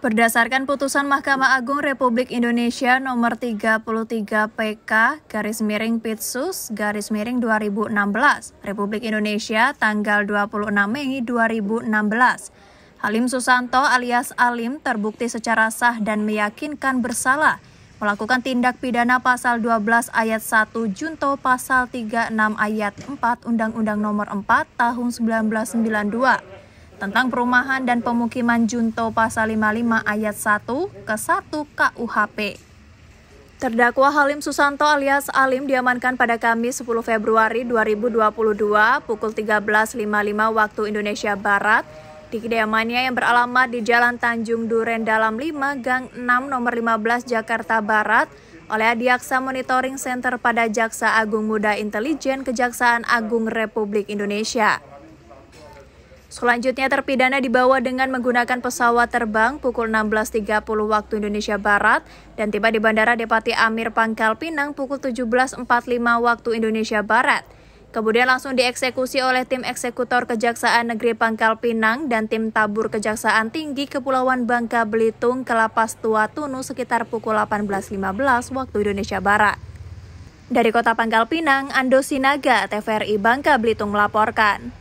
Berdasarkan putusan Mahkamah Agung Republik Indonesia nomor 33 PK garis miring Pitsus garis miring 2016 Republik Indonesia tanggal 26 Mei 2016. Halim Susanto alias Alim terbukti secara sah dan meyakinkan bersalah melakukan tindak pidana pasal 12 ayat 1 junto pasal 36 ayat 4 Undang-Undang nomor 4 tahun 1992 tentang perumahan dan pemukiman Junto pasal 55 ayat 1 ke 1 KUHP. Terdakwa Halim Susanto alias Alim diamankan pada Kamis 10 Februari 2022 pukul 13.55 waktu Indonesia Barat di kediamannya yang beralamat di Jalan Tanjung Duren Dalam 5 Gang 6 nomor 15 Jakarta Barat oleh Adiaksa Monitoring Center pada Jaksa Agung Muda Intelijen Kejaksaan Agung Republik Indonesia. Selanjutnya terpidana dibawa dengan menggunakan pesawat terbang pukul 16.30 waktu Indonesia Barat dan tiba di Bandara Depati Amir Pangkal Pinang pukul 17.45 waktu Indonesia Barat. Kemudian langsung dieksekusi oleh tim eksekutor Kejaksaan Negeri Pangkal Pinang dan tim tabur Kejaksaan Tinggi Kepulauan Bangka Belitung ke Lapas Tua Tunu sekitar pukul 18.15 waktu Indonesia Barat. Dari kota Pangkal Pinang, Ando Sinaga, TVRI Bangka Belitung melaporkan.